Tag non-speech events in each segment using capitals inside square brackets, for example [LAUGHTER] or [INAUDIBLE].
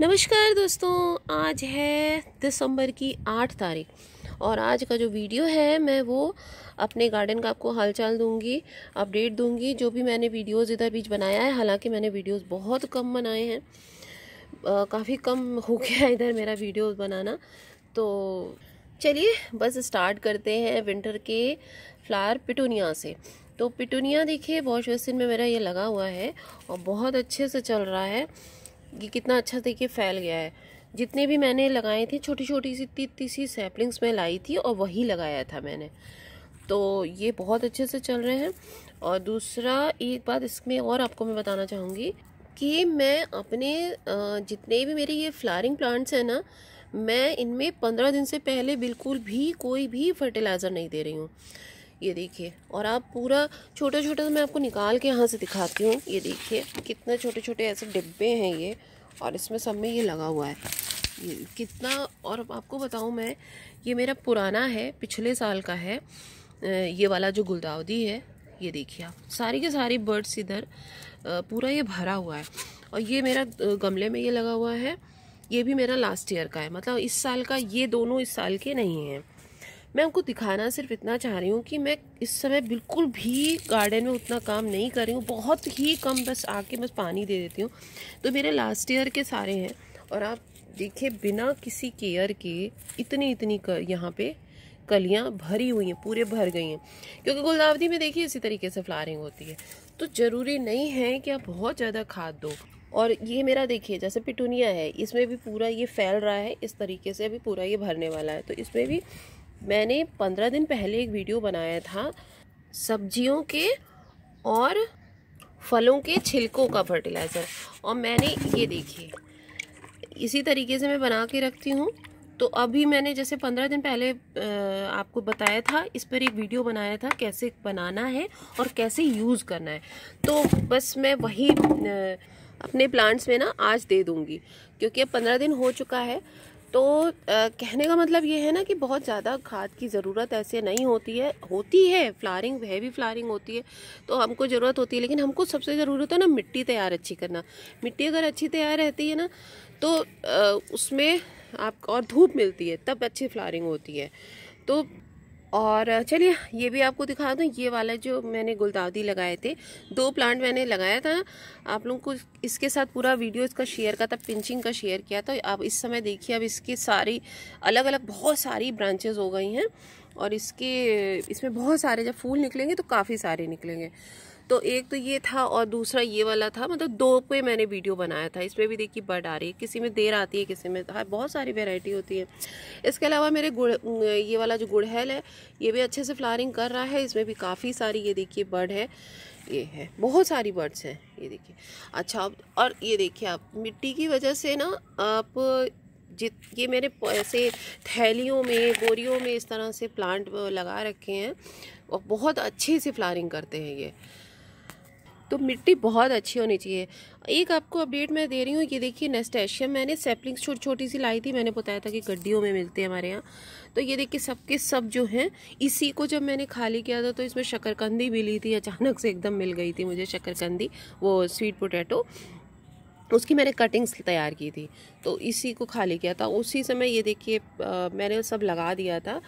नमस्कार दोस्तों आज है दिसंबर की आठ तारीख और आज का जो वीडियो है मैं वो अपने गार्डन का आपको हालचाल दूंगी अपडेट दूंगी जो भी मैंने वीडियोस इधर बीच बनाया है हालांकि मैंने वीडियोस बहुत कम बनाए हैं काफ़ी कम हो गया इधर मेरा वीडियोस बनाना तो चलिए बस स्टार्ट करते हैं विंटर के फ्लावर पिटूनिया से तो पिटूनिया देखिए वॉश बेसिन में मेरा ये लगा हुआ है और बहुत अच्छे से चल रहा है ये कितना अच्छा देखिए फैल गया है जितने भी मैंने लगाए थे छोटी छोटी सी इतनी सी सैपलिंग्स में लाई थी और वही लगाया था मैंने तो ये बहुत अच्छे से चल रहे हैं और दूसरा एक बात इसमें और आपको मैं बताना चाहूँगी कि मैं अपने जितने भी मेरे ये फ्लारिंग प्लांट्स हैं ना मैं इनमें पंद्रह दिन से पहले बिल्कुल भी कोई भी फर्टिलाइज़र नहीं दे रही हूँ ये देखिए और आप पूरा छोटा तो मैं आपको निकाल के यहाँ से दिखाती हूँ ये देखिए कितने छोटे छोटे ऐसे डिब्बे हैं ये और इसमें सब में ये लगा हुआ है ये कितना और आपको बताऊँ मैं ये मेरा पुराना है पिछले साल का है ये वाला जो गुलदाउदी है ये देखिए आप सारी के सारी बर्ड्स इधर पूरा ये भरा हुआ है और ये मेरा गमले में ये लगा हुआ है ये भी मेरा लास्ट ईयर का है मतलब इस साल का ये दोनों इस साल के नहीं हैं मैं उनको दिखाना सिर्फ इतना चाह रही हूँ कि मैं इस समय बिल्कुल भी गार्डन में उतना काम नहीं कर रही हूँ बहुत ही कम बस आके बस पानी दे देती हूँ तो मेरे लास्ट ईयर के सारे हैं और आप देखिए बिना किसी केयर के इतनी इतनी यहाँ पे कलियाँ भरी हुई हैं पूरे भर गई हैं क्योंकि गुलदावदी में देखिए इसी तरीके से फ्लारिंग होती है तो ज़रूरी नहीं है कि आप बहुत ज़्यादा खाद दो और ये मेरा देखिए जैसे पिटूनिया है इसमें भी पूरा ये फैल रहा है इस तरीके से अभी पूरा ये भरने वाला है तो इसमें भी मैंने पंद्रह दिन पहले एक वीडियो बनाया था सब्जियों के और फलों के छिलकों का फर्टिलाइज़र और मैंने ये देखिए इसी तरीके से मैं बना के रखती हूँ तो अभी मैंने जैसे पंद्रह दिन पहले आपको बताया था इस पर एक वीडियो बनाया था कैसे बनाना है और कैसे यूज़ करना है तो बस मैं वही अपने प्लांट्स में ना आज दे दूँगी क्योंकि अब पंद्रह दिन हो चुका है तो आ, कहने का मतलब ये है ना कि बहुत ज़्यादा खाद की ज़रूरत ऐसे नहीं होती है होती है फ्लारिंग वह भी फ्लारिंग होती है तो हमको ज़रूरत होती है लेकिन हमको सबसे ज़रूरत है ना मिट्टी तैयार अच्छी करना मिट्टी अगर अच्छी तैयार रहती है ना तो आ, उसमें आप और धूप मिलती है तब अच्छी फ्लारिंग होती है तो और चलिए ये भी आपको दिखा दूँ ये वाला जो मैंने गुलदावदी लगाए थे दो प्लांट मैंने लगाया था आप लोगों को इसके साथ पूरा वीडियो इसका शेयर का था पिंचिंग का शेयर किया था आप इस समय देखिए अब इसके सारी अलग अलग बहुत सारी ब्रांचेज हो गई हैं और इसके इसमें बहुत सारे जब फूल निकलेंगे तो काफ़ी सारे निकलेंगे तो एक तो ये था और दूसरा ये वाला था मतलब दो पे मैंने वीडियो बनाया था इसमें भी देखिए बर्ड आ रही है किसी में देर आती है किसी में तो, हाँ बहुत सारी वेराइटी होती है इसके अलावा मेरे गुड़ ये वाला जो गुड़हल है ये भी अच्छे से फ्लारिंग कर रहा है इसमें भी काफ़ी सारी ये देखिए बर्ड है ये है बहुत सारी बर्ड्स हैं ये देखिए अच्छा और ये देखिए आप मिट्टी की वजह से ना आप जित ये मेरे ऐसे थैलियों में बोरियों में इस तरह से प्लांट लगा रखे हैं और बहुत अच्छे से फ्लारिंग करते हैं ये तो मिट्टी बहुत अच्छी होनी चाहिए एक आपको अपडेट मैं दे रही हूँ ये देखिए नेस्टेशियम मैंने सेपलिंग्स छोटी छोटी सी लाई थी मैंने बताया था कि गड्डियों में मिलते हैं हमारे यहाँ तो ये देखिए सबके सब जो हैं इसी को जब मैंने खाली किया था तो इसमें शक्करकंदी मिली थी अचानक से एकदम मिल गई थी मुझे शक्करकंदी वो स्वीट पोटैटो उसकी मैंने कटिंग्स तैयार की थी तो इसी को खाली किया था उसी समय ये देखिए मैंने सब लगा दिया था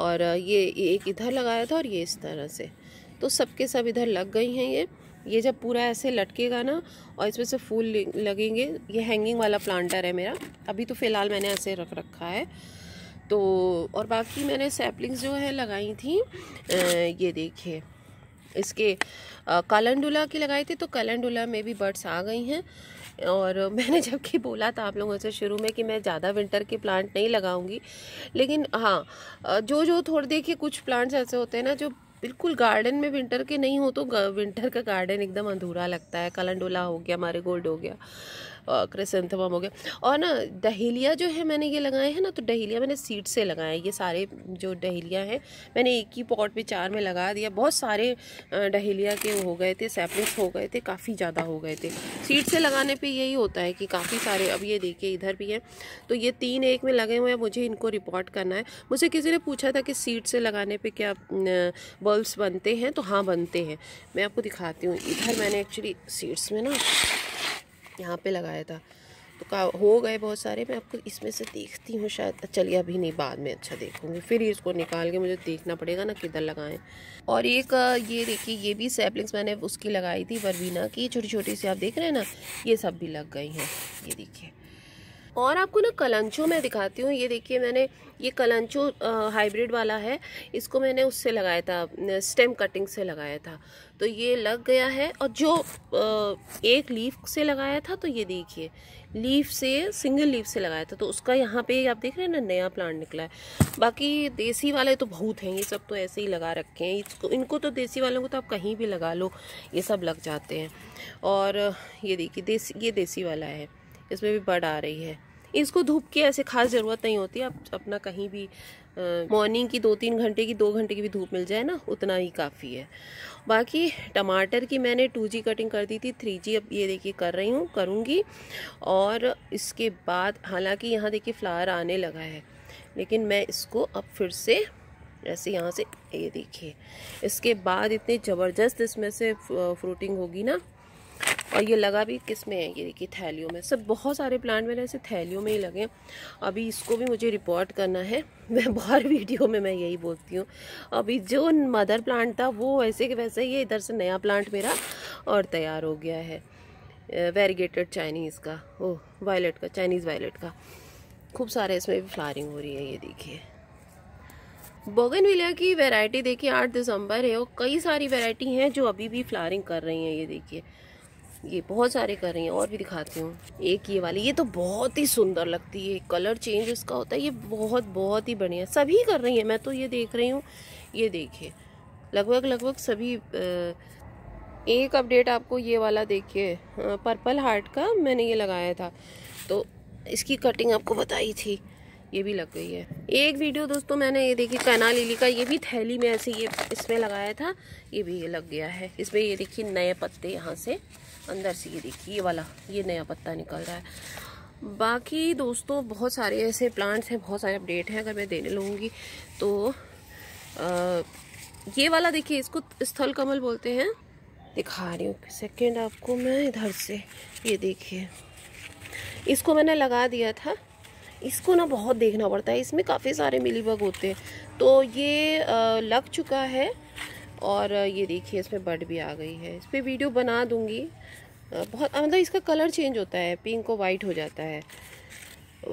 और ये एक इधर लगाया था और ये इस तरह से तो सबके सब इधर लग गई हैं ये ये जब पूरा ऐसे लटकेगा ना और इसमें से फूल लगेंगे ये हैंगिंग वाला प्लांटर है मेरा अभी तो फ़िलहाल मैंने ऐसे रख रखा है तो और बाकी मैंने सैपलिंग्स जो है लगाई थी ये देखिए इसके कलंडुला की लगाई थी तो कलंडुला में भी बर्ड्स आ गई हैं और [LAUGHS] मैंने जबकि बोला था आप लोगों से शुरू में कि मैं ज़्यादा विंटर के प्लांट नहीं लगाऊंगी लेकिन हाँ जो जो थोड़े देखिए कुछ प्लांट्स ऐसे होते हैं ना जो बिल्कुल गार्डन में विंटर के नहीं हो तो विंटर का गार्डन एकदम अधूरा लगता है कलंडोला हो गया मारे गोल्ड हो गया क्रिसेंथमम हो गया और ना डहेलिया जो है मैंने ये लगाए हैं ना तो डहेलिया मैंने सीड से लगाए ये सारे जो डहेलिया हैं मैंने एक ही पॉट में चार में लगा दिया बहुत सारे डहेलिया के हो गए थे सेपरेट हो गए थे काफ़ी ज़्यादा हो गए थे सीड से लगाने पर यही होता है कि काफ़ी सारे अब ये देखिए इधर भी हैं तो ये तीन एक में लगे हुए हैं मुझे इनको रिपोर्ट करना है मुझे किसी ने पूछा था कि सीड से लगाने पर क्या बल्ब्स बनते हैं तो हाँ बनते हैं मैं आपको दिखाती हूँ इधर मैंने एक्चुअली सीड्स में ना यहाँ पे लगाया था तो का हो गए बहुत सारे मैं आपको इसमें से देखती हूँ शायद चलिए अभी नहीं बाद में अच्छा देखूँगी फिर इसको निकाल के मुझे देखना पड़ेगा ना किधर लगाएं और एक ये देखिए ये भी सैपलिंग्स मैंने उसकी लगाई थी बरबीना की छोटी छोटी सी आप देख रहे हैं ना ये सब भी लग गई हैं ये देखिए और आपको ना कलंचो मैं दिखाती हूँ ये देखिए मैंने ये कलंचो हाइब्रिड वाला है इसको मैंने उससे लगाया था स्टेम कटिंग से लगाया था तो ये लग गया है और जो आ, एक लीफ से लगाया था तो ये देखिए लीफ से सिंगल लीफ से लगाया था तो उसका यहाँ पे आप देख रहे हैं ना नया प्लांट निकला है बाकी देसी वाले तो बहुत हैं ये सब तो ऐसे ही लगा रखे हैं इसको इनको तो देसी वालों को तो आप कहीं भी लगा लो ये सब लग जाते हैं और ये देखिए देसी ये देसी वाला है इसमें भी बर्ड आ रही है इसको धूप की ऐसे खास ज़रूरत नहीं होती आप अपना कहीं भी मॉर्निंग की दो तीन घंटे की दो घंटे की भी धूप मिल जाए ना उतना ही काफ़ी है बाकी टमाटर की मैंने टू जी कटिंग कर दी थी थ्री जी अब ये देखिए कर रही हूँ करूँगी और इसके बाद हालांकि यहाँ देखिए फ्लावर आने लगा है लेकिन मैं इसको अब फिर से ऐसे यहाँ से ये देखिए इसके बाद इतनी ज़बरदस्त इसमें से फ्रूटिंग होगी ना और ये लगा भी किस में है ये देखिए थैलियों में सब बहुत सारे प्लांट मेरे ऐसे थैलियों में ही लगे अभी इसको भी मुझे रिपोर्ट करना है [LAUGHS] मैं बाहर वीडियो में मैं यही बोलती हूँ अभी जो मदर प्लांट था वो ऐसे के वैसे ये इधर से नया प्लांट मेरा और तैयार हो गया है वेरीगेटेड चाइनीज़ का ओह वायलेट का चाइनीज़ वायलेट का खूब सारे इसमें भी फ्लारिंग हो रही है ये देखिए विलिया की वैरायटी देखिए आठ दिसंबर है और कई सारी वैरायटी हैं जो अभी भी फ्लारिंग कर रही हैं ये देखिए ये बहुत सारे कर रही हैं और भी दिखाती हूँ एक ये वाली ये तो बहुत ही सुंदर लगती है कलर चेंज इसका होता है ये बहुत बहुत ही बढ़िया सभी कर रही हैं मैं तो ये देख रही हूँ ये देखिए लगभग लगभग सभी एक अपडेट आपको ये वाला देखिए पर्पल हार्ट का मैंने ये लगाया था तो इसकी कटिंग आपको बताई थी ये भी लग गई है एक वीडियो दोस्तों मैंने ये देखी कैना लिली का ये भी थैली में ऐसे ये इसमें लगाया था ये भी ये लग गया है इसमें ये देखिए नए पत्ते यहाँ से अंदर से ये देखिए ये वाला ये नया पत्ता निकल रहा है बाकी दोस्तों बहुत सारे ऐसे प्लांट्स हैं बहुत सारे अपडेट हैं अगर मैं देने लूँगी तो आ, ये वाला देखिए इसको स्थल कमल बोलते हैं दिखा रही हूँ सेकेंड आपको मैं इधर से ये देखिए इसको मैंने लगा दिया था इसको ना बहुत देखना पड़ता है इसमें काफ़ी सारे मिलीबग होते हैं तो ये लग चुका है और ये देखिए इसमें बर्ड भी आ गई है इस पर वीडियो बना दूँगी बहुत मतलब इसका कलर चेंज होता है पिंक और वाइट हो जाता है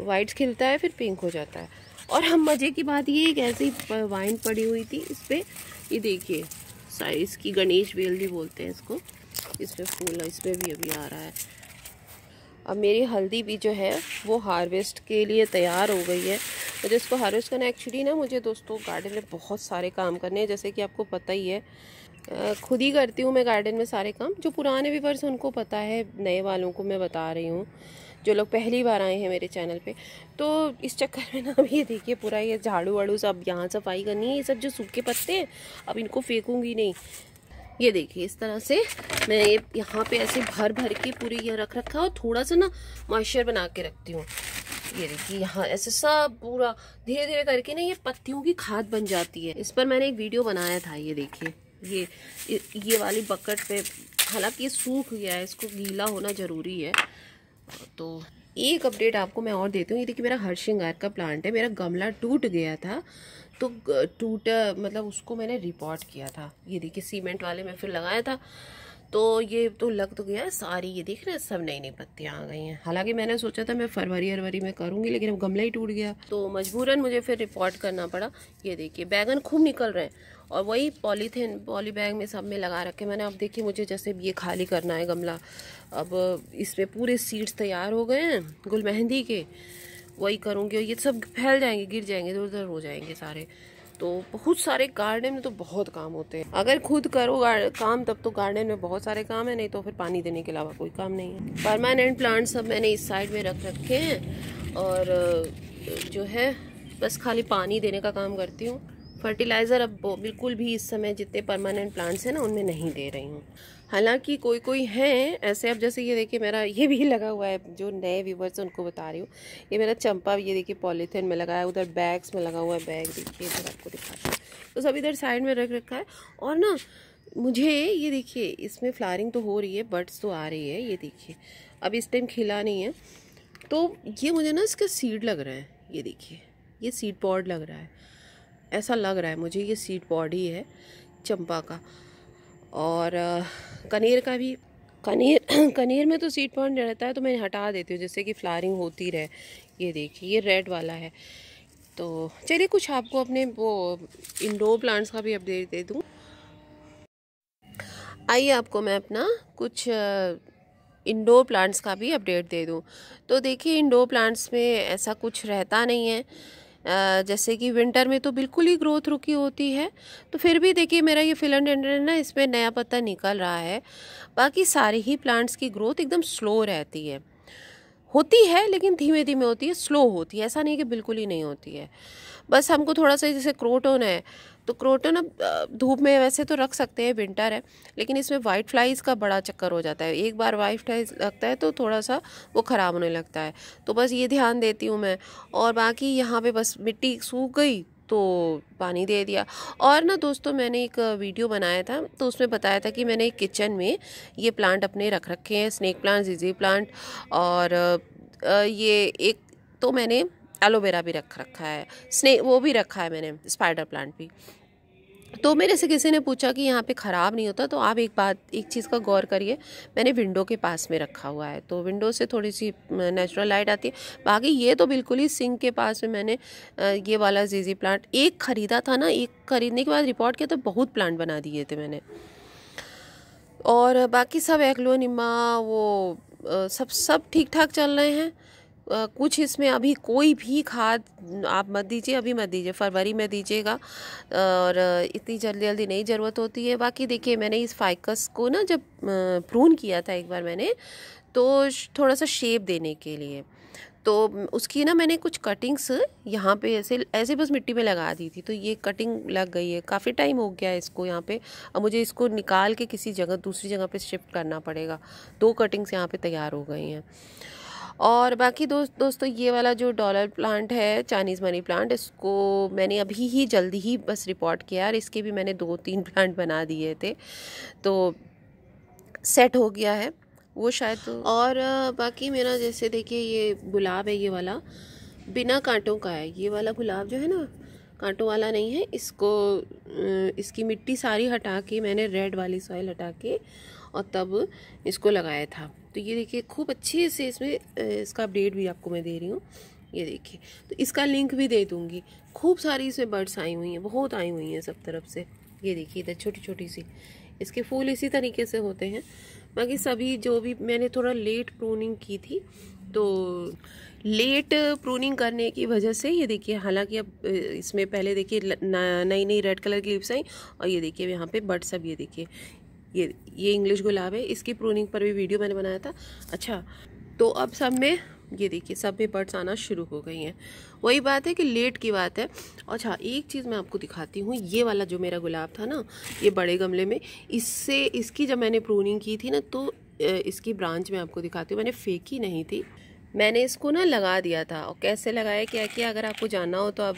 वाइट खिलता है फिर पिंक हो जाता है और हम मज़े की बात ये एक ऐसी वाइन पड़ी हुई थी इस पर ये देखिए साइज की गणेश बेल भी बोलते हैं इसको इस पर फूल इस पर भी अभी आ रहा है अब मेरी हल्दी भी जो है वो हार्वेस्ट के लिए तैयार हो गई है तो जिसको हार्वेस्ट करना एक्चुअली ना मुझे दोस्तों गार्डन में बहुत सारे काम करने हैं जैसे कि आपको पता ही है खुद ही करती हूँ मैं गार्डन में सारे काम जो पुराने व्यूवर्स उनको पता है नए वालों को मैं बता रही हूँ जो लोग पहली बार आए हैं मेरे चैनल पे तो इस चक्कर में ना [LAUGHS] अब ये देखिए पूरा ये झाड़ू वाड़ू सब यहाँ सफाई करनी है ये सब जो सूखे पत्ते हैं अब इनको फेंकूंगी नहीं ये देखिए इस तरह से मैं ये यहाँ पे ऐसे भर भर के पूरे यहाँ रख रखा और थोड़ा सा ना मॉइस्चर बना के रखती हूँ ये देखिए यहाँ ऐसे सब पूरा धीरे धीरे करके ना ये पत्तियों की खाद बन जाती है इस पर मैंने एक वीडियो बनाया था ये देखिए ये ये वाली बकट पे हालांकि ये सूख गया है इसको गीला होना ज़रूरी है तो एक अपडेट आपको मैं और देती हूँ ये देखिए मेरा हर श्रृंगार का प्लांट है मेरा गमला टूट गया था तो टूटा मतलब उसको मैंने रिपोर्ट किया था ये देखिए सीमेंट वाले में फिर लगाया था तो ये तो लग तो गया सारी ये देख रहे हैं सब नई नई पत्तियाँ आ गई हैं हालांकि मैंने सोचा था मैं फरवरी अरवरी में करूँगी लेकिन अब गमला ही टूट गया तो मजबूरन मुझे फिर रिपोर्ट करना पड़ा ये देखिए बैगन खूब निकल रहे हैं और वही पॉलीथीन पॉली बैग में सब में लगा रखे मैंने अब देखिए मुझे जैसे ये खाली करना है गमला अब इसमें पूरे सीड्स तैयार हो गए हैं गुल मेहंदी के वही करूँगी और ये सब फैल जाएंगे गिर जाएंगे इधर उधर हो जाएंगे सारे तो बहुत सारे गार्डन में तो बहुत काम होते हैं अगर खुद करो काम तब तो गार्डन में बहुत सारे काम है नहीं तो फिर पानी देने के अलावा कोई काम नहीं है परमानेंट प्लांट सब मैंने इस साइड में रख रखे हैं और जो है बस खाली पानी देने का काम करती हूँ फर्टिलाइज़र अब बिल्कुल भी इस समय जितने परमानेंट प्लांट्स हैं ना उनमें नहीं दे रही हूँ हालांकि कोई कोई हैं ऐसे अब जैसे ये देखिए मेरा ये भी लगा हुआ है जो नए व्यूवर्स हैं उनको बता रही हूँ ये मेरा चंपा ये देखिए पॉलीथीन में लगा है उधर बैग्स में लगा हुआ है बैग देखिए इधर आपको रहा हूँ तो सब इधर साइड में रख रखा है और ना मुझे ये देखिए इसमें फ्लारिंग तो हो रही है बर्ड्स तो आ रही है ये देखिए अब इस टाइम खिला नहीं है तो ये मुझे ना इसका सीड लग रहा है ये देखिए ये सीड पॉड लग रहा है ऐसा लग रहा है मुझे ये सीड पॉड ही है चंपा का और कनेर का भी कनेर [CLEARS THROAT] कनेर में तो सीड पॉइंट रहता है तो मैं हटा देती हूँ जिससे कि फ्लारिंग होती रहे ये देखिए ये रेड वाला है तो चलिए कुछ आपको अपने वो इंडोर प्लांट्स का भी अपडेट दे दूँ आइए आपको मैं अपना कुछ इंडोर प्लांट्स का भी अपडेट दे दूँ तो देखिए इंडोर प्लांट्स में ऐसा कुछ रहता नहीं है जैसे कि विंटर में तो बिल्कुल ही ग्रोथ रुकी होती है तो फिर भी देखिए मेरा ये फिलन डेंड्रन ना इसमें नया पत्ता निकल रहा है बाकी सारे ही प्लांट्स की ग्रोथ एकदम स्लो रहती है होती है लेकिन धीमे धीमे होती है स्लो होती है ऐसा नहीं कि बिल्कुल ही नहीं होती है बस हमको थोड़ा सा जैसे क्रोटोन है तो क्रोटन अब धूप में वैसे तो रख सकते हैं विंटर है लेकिन इसमें वाइट फ्लाइज़ का बड़ा चक्कर हो जाता है एक बार वाइट फ्लाइज लगता है तो थोड़ा सा वो ख़राब होने लगता है तो बस ये ध्यान देती हूँ मैं और बाकी यहाँ पे बस मिट्टी सूख गई तो पानी दे दिया और ना दोस्तों मैंने एक वीडियो बनाया था तो उसमें बताया था कि मैंने किचन में ये प्लांट अपने रख रखे हैं स्नैक प्लांट जीजी प्लांट और ये एक तो मैंने एलोवेरा भी रख रखा है स्ने वो भी रखा है मैंने स्पाइडर प्लांट भी तो मेरे से किसी ने पूछा कि यहाँ पे ख़राब नहीं होता तो आप एक बात एक चीज़ का गौर करिए मैंने विंडो के पास में रखा हुआ है तो विंडो से थोड़ी सी नेचुरल लाइट आती है बाकी ये तो बिल्कुल ही सिंक के पास में मैंने ये वाला जीजी प्लांट एक ख़रीदा था ना एक ख़रीदने के बाद रिपोर्ट किया तो बहुत प्लांट बना दिए थे मैंने और बाकी सब एक्लोनिमा वो सब सब ठीक ठाक चल रहे हैं कुछ इसमें अभी कोई भी खाद आप मत दीजिए अभी मत दीजिए फरवरी में दीजिएगा और इतनी जल्दी जल्दी नहीं ज़रूरत होती है बाकी देखिए मैंने इस फाइकस को ना जब प्रून किया था एक बार मैंने तो थोड़ा सा शेप देने के लिए तो उसकी ना मैंने कुछ कटिंग्स यहाँ पे ऐसे ऐसे बस मिट्टी में लगा दी थी तो ये कटिंग लग गई है काफ़ी टाइम हो गया है इसको यहाँ पे अब मुझे इसको निकाल के किसी जगह दूसरी जगह पे शिफ्ट करना पड़ेगा दो कटिंग्स यहाँ पे तैयार हो गई हैं और बाकी दोस्त दोस्तों ये वाला जो डॉलर प्लांट है चाइनीज़ मनी प्लांट इसको मैंने अभी ही जल्दी ही बस रिपोर्ट किया और इसके भी मैंने दो तीन प्लांट बना दिए थे तो सेट हो गया है वो शायद तो और बाकी मेरा जैसे देखिए ये गुलाब है ये वाला बिना कांटों का है ये वाला गुलाब जो है ना कांटों वाला नहीं है इसको इसकी मिट्टी सारी हटा के मैंने रेड वाली सॉइल हटा के और तब इसको लगाया था तो ये देखिए खूब अच्छे से इसमें इसका अपडेट भी आपको मैं दे रही हूँ ये देखिए तो इसका लिंक भी दे दूँगी खूब सारी इसमें बर्ड्स आई हुई हैं बहुत आई हुई हैं सब तरफ से ये देखिए इधर छोटी छोटी सी इसके फूल इसी तरीके से होते हैं बाकी सभी जो भी मैंने थोड़ा लेट प्रूनिंग की थी तो लेट प्रूनिंग करने की वजह से ये देखिए हालांकि अब इसमें पहले देखिए नई नई रेड कलर की लिप्स आई और ये देखिए यहाँ पे बर्ड्स अब ये देखिए ये ये इंग्लिश गुलाब है इसकी प्रूनिंग पर भी वीडियो मैंने बनाया था अच्छा तो अब सब में ये देखिए सब में बर्ड्स आना शुरू हो गई हैं वही बात है कि लेट की बात है अच्छा एक चीज़ मैं आपको दिखाती हूँ ये वाला जो मेरा गुलाब था ना ये बड़े गमले में इससे इसकी जब मैंने प्रूनिंग की थी ना तो इसकी ब्रांच मैं आपको दिखाती हूँ मैंने फेंकी नहीं थी मैंने इसको ना लगा दिया था और कैसे लगाया क्या किया अगर आपको जानना हो तो आप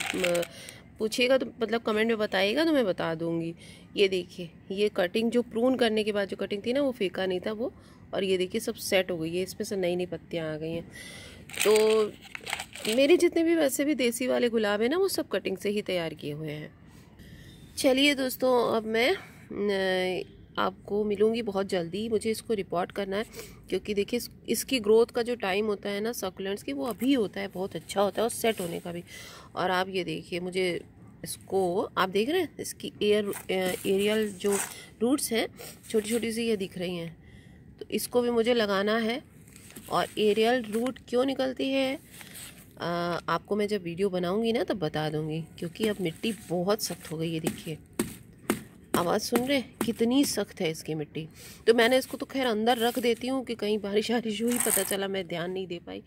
पूछिएगा तो मतलब कमेंट में बताइएगा तो मैं बता दूंगी ये देखिए ये कटिंग जो प्रून करने के बाद जो कटिंग थी ना वो फेंका नहीं था वो और ये देखिए सब सेट हो गई है इसमें से नई नई पत्तियाँ आ गई हैं तो मेरे जितने भी वैसे भी देसी वाले गुलाब हैं ना वो सब कटिंग से ही तैयार किए हुए हैं चलिए दोस्तों अब मैं आपको मिलूँगी बहुत जल्दी मुझे इसको रिपोर्ट करना है क्योंकि देखिए इसकी ग्रोथ का जो टाइम होता है ना सकुलेंट्स की वो अभी होता है बहुत अच्छा होता है और सेट होने का भी और आप ये देखिए मुझे इसको आप देख रहे हैं इसकी एयर एरियल जो रूट्स हैं छोटी छोटी सी ये दिख रही हैं तो इसको भी मुझे लगाना है और एरियल रूट क्यों निकलती है आ, आपको मैं जब वीडियो बनाऊंगी ना तब बता दूंगी क्योंकि अब मिट्टी बहुत सख्त हो गई है देखिए आवाज़ सुन रहे कितनी सख्त है इसकी मिट्टी तो मैंने इसको तो खैर अंदर रख देती हूँ कि कहीं बारिश वारिश हुई पता चला मैं ध्यान नहीं दे पाई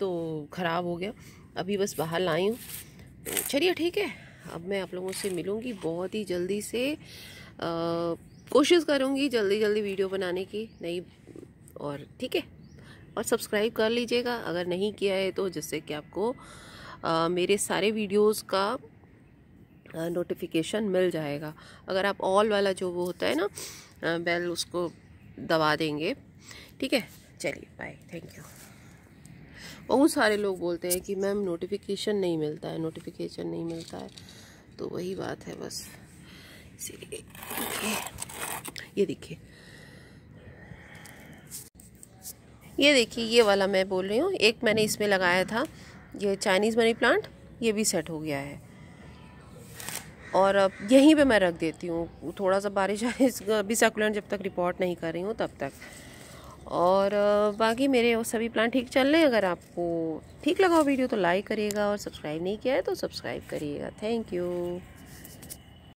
तो ख़राब हो गया अभी बस बाहर लाई हूँ तो चलिए ठीक है अब मैं आप लोगों से मिलूँगी बहुत ही जल्दी से कोशिश करूँगी जल्दी जल्दी वीडियो बनाने की नई और ठीक है और सब्सक्राइब कर लीजिएगा अगर नहीं किया है तो जिससे कि आपको आ, मेरे सारे वीडियोज़ का नोटिफिकेशन मिल जाएगा अगर आप ऑल वाला जो वो होता है ना बेल उसको दबा देंगे ठीक है चलिए बाय थैंक यू बहुत सारे लोग बोलते हैं कि मैम नोटिफिकेशन नहीं मिलता है नोटिफिकेशन नहीं मिलता है तो वही बात है बस इसीलिए ये देखिए ये देखिए ये वाला मैं बोल रही हूँ एक मैंने इसमें लगाया था ये चाइनीज़ मनी प्लांट ये भी सेट हो गया है और अब यहीं पे मैं रख देती हूँ थोड़ा सा बारिश आए अभी सकुलेंट जब तक रिपोर्ट नहीं कर रही हूँ तब तक और बाकी मेरे सभी प्लान ठीक चल रहे हैं अगर आपको ठीक लगा वीडियो तो लाइक करिएगा और सब्सक्राइब नहीं किया है तो सब्सक्राइब करिएगा थैंक यू